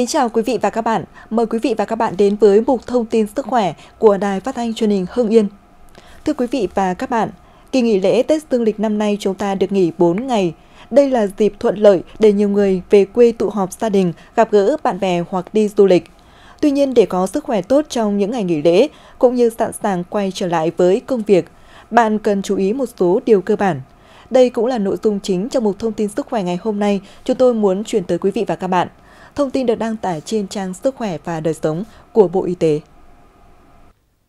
Kính chào quý vị và các bạn. Mời quý vị và các bạn đến với mục thông tin sức khỏe của Đài Phát thanh Truyền hình Hưng Yên. Thưa quý vị và các bạn, kỳ nghỉ lễ Tết Dương lịch năm nay chúng ta được nghỉ 4 ngày. Đây là dịp thuận lợi để nhiều người về quê tụ họp gia đình, gặp gỡ bạn bè hoặc đi du lịch. Tuy nhiên để có sức khỏe tốt trong những ngày nghỉ lễ cũng như sẵn sàng quay trở lại với công việc, bạn cần chú ý một số điều cơ bản. Đây cũng là nội dung chính trong mục thông tin sức khỏe ngày hôm nay chúng tôi muốn chuyển tới quý vị và các bạn. Thông tin được đăng tải trên trang Sức khỏe và đời sống của Bộ Y tế.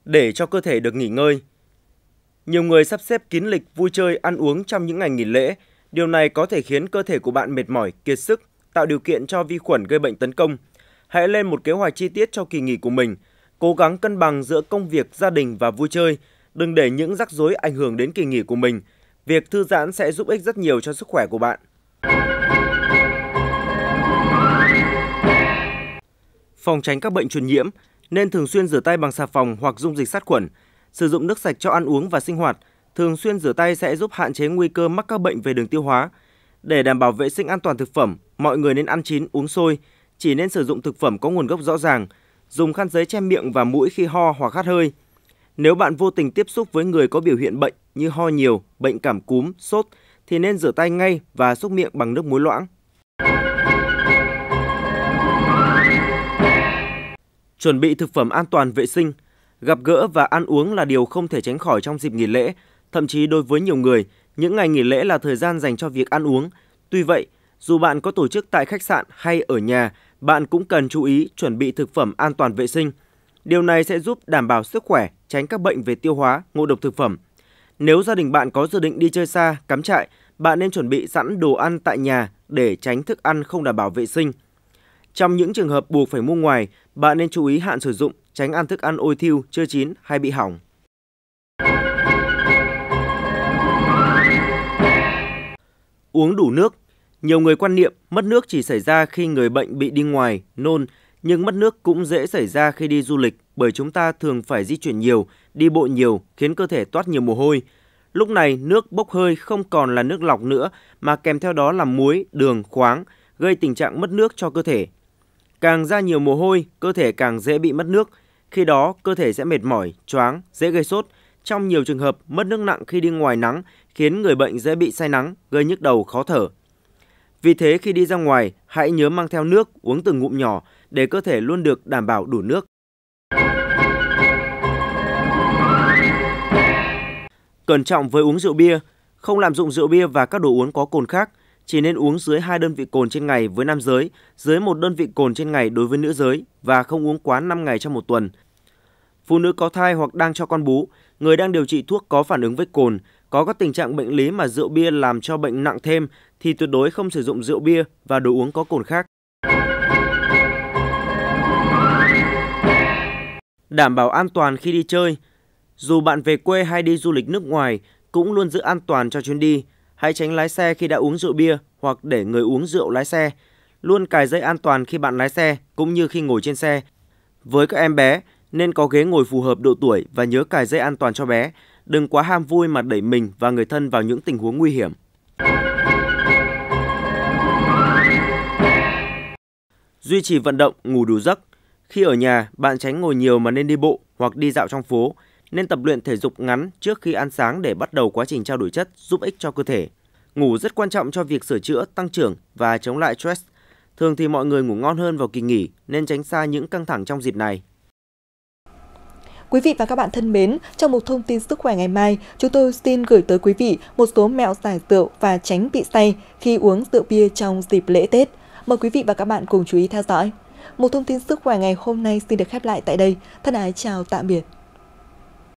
Để cho cơ thể được nghỉ ngơi, nhiều người sắp xếp kín lịch vui chơi ăn uống trong những ngày nghỉ lễ. Điều này có thể khiến cơ thể của bạn mệt mỏi, kiệt sức, tạo điều kiện cho vi khuẩn gây bệnh tấn công. Hãy lên một kế hoạch chi tiết cho kỳ nghỉ của mình, cố gắng cân bằng giữa công việc, gia đình và vui chơi, đừng để những rắc rối ảnh hưởng đến kỳ nghỉ của mình. Việc thư giãn sẽ giúp ích rất nhiều cho sức khỏe của bạn. phòng tránh các bệnh truyền nhiễm nên thường xuyên rửa tay bằng xà phòng hoặc dung dịch sát khuẩn, sử dụng nước sạch cho ăn uống và sinh hoạt. Thường xuyên rửa tay sẽ giúp hạn chế nguy cơ mắc các bệnh về đường tiêu hóa. Để đảm bảo vệ sinh an toàn thực phẩm, mọi người nên ăn chín, uống sôi, chỉ nên sử dụng thực phẩm có nguồn gốc rõ ràng, dùng khăn giấy che miệng và mũi khi ho hoặc hắt hơi. Nếu bạn vô tình tiếp xúc với người có biểu hiện bệnh như ho nhiều, bệnh cảm cúm, sốt thì nên rửa tay ngay và xúc miệng bằng nước muối loãng. chuẩn bị thực phẩm an toàn vệ sinh, gặp gỡ và ăn uống là điều không thể tránh khỏi trong dịp nghỉ lễ, thậm chí đối với nhiều người, những ngày nghỉ lễ là thời gian dành cho việc ăn uống. Tuy vậy, dù bạn có tổ chức tại khách sạn hay ở nhà, bạn cũng cần chú ý chuẩn bị thực phẩm an toàn vệ sinh. Điều này sẽ giúp đảm bảo sức khỏe, tránh các bệnh về tiêu hóa, ngộ độc thực phẩm. Nếu gia đình bạn có dự định đi chơi xa, cắm trại, bạn nên chuẩn bị sẵn đồ ăn tại nhà để tránh thức ăn không đảm bảo vệ sinh. Trong những trường hợp buộc phải mua ngoài, bạn nên chú ý hạn sử dụng, tránh ăn thức ăn ôi thiêu, chưa chín hay bị hỏng. Uống đủ nước Nhiều người quan niệm mất nước chỉ xảy ra khi người bệnh bị đi ngoài, nôn, nhưng mất nước cũng dễ xảy ra khi đi du lịch bởi chúng ta thường phải di chuyển nhiều, đi bộ nhiều khiến cơ thể toát nhiều mồ hôi. Lúc này nước bốc hơi không còn là nước lọc nữa mà kèm theo đó là muối, đường, khoáng, gây tình trạng mất nước cho cơ thể Càng ra nhiều mồ hôi, cơ thể càng dễ bị mất nước. Khi đó, cơ thể sẽ mệt mỏi, choáng, dễ gây sốt. Trong nhiều trường hợp, mất nước nặng khi đi ngoài nắng khiến người bệnh dễ bị say nắng, gây nhức đầu khó thở. Vì thế khi đi ra ngoài, hãy nhớ mang theo nước uống từng ngụm nhỏ để cơ thể luôn được đảm bảo đủ nước. Cẩn trọng với uống rượu bia, không làm dụng rượu bia và các đồ uống có cồn khác – chỉ nên uống dưới 2 đơn vị cồn trên ngày với nam giới, dưới một đơn vị cồn trên ngày đối với nữ giới và không uống quá 5 ngày trong một tuần. Phụ nữ có thai hoặc đang cho con bú, người đang điều trị thuốc có phản ứng với cồn, có các tình trạng bệnh lý mà rượu bia làm cho bệnh nặng thêm thì tuyệt đối không sử dụng rượu bia và đồ uống có cồn khác. Đảm bảo an toàn khi đi chơi. Dù bạn về quê hay đi du lịch nước ngoài, cũng luôn giữ an toàn cho chuyến đi – Hãy tránh lái xe khi đã uống rượu bia hoặc để người uống rượu lái xe. Luôn cài dây an toàn khi bạn lái xe cũng như khi ngồi trên xe. Với các em bé, nên có ghế ngồi phù hợp độ tuổi và nhớ cài dây an toàn cho bé. Đừng quá ham vui mà đẩy mình và người thân vào những tình huống nguy hiểm. Duy trì vận động, ngủ đủ giấc. Khi ở nhà, bạn tránh ngồi nhiều mà nên đi bộ hoặc đi dạo trong phố – nên tập luyện thể dục ngắn trước khi ăn sáng để bắt đầu quá trình trao đổi chất giúp ích cho cơ thể. Ngủ rất quan trọng cho việc sửa chữa, tăng trưởng và chống lại stress. Thường thì mọi người ngủ ngon hơn vào kỳ nghỉ nên tránh xa những căng thẳng trong dịp này. Quý vị và các bạn thân mến, trong một thông tin sức khỏe ngày mai, chúng tôi xin gửi tới quý vị một số mẹo giải rượu và tránh bị say khi uống rượu bia trong dịp lễ Tết. Mời quý vị và các bạn cùng chú ý theo dõi. Một thông tin sức khỏe ngày hôm nay xin được khép lại tại đây. Thân ái chào tạm biệt.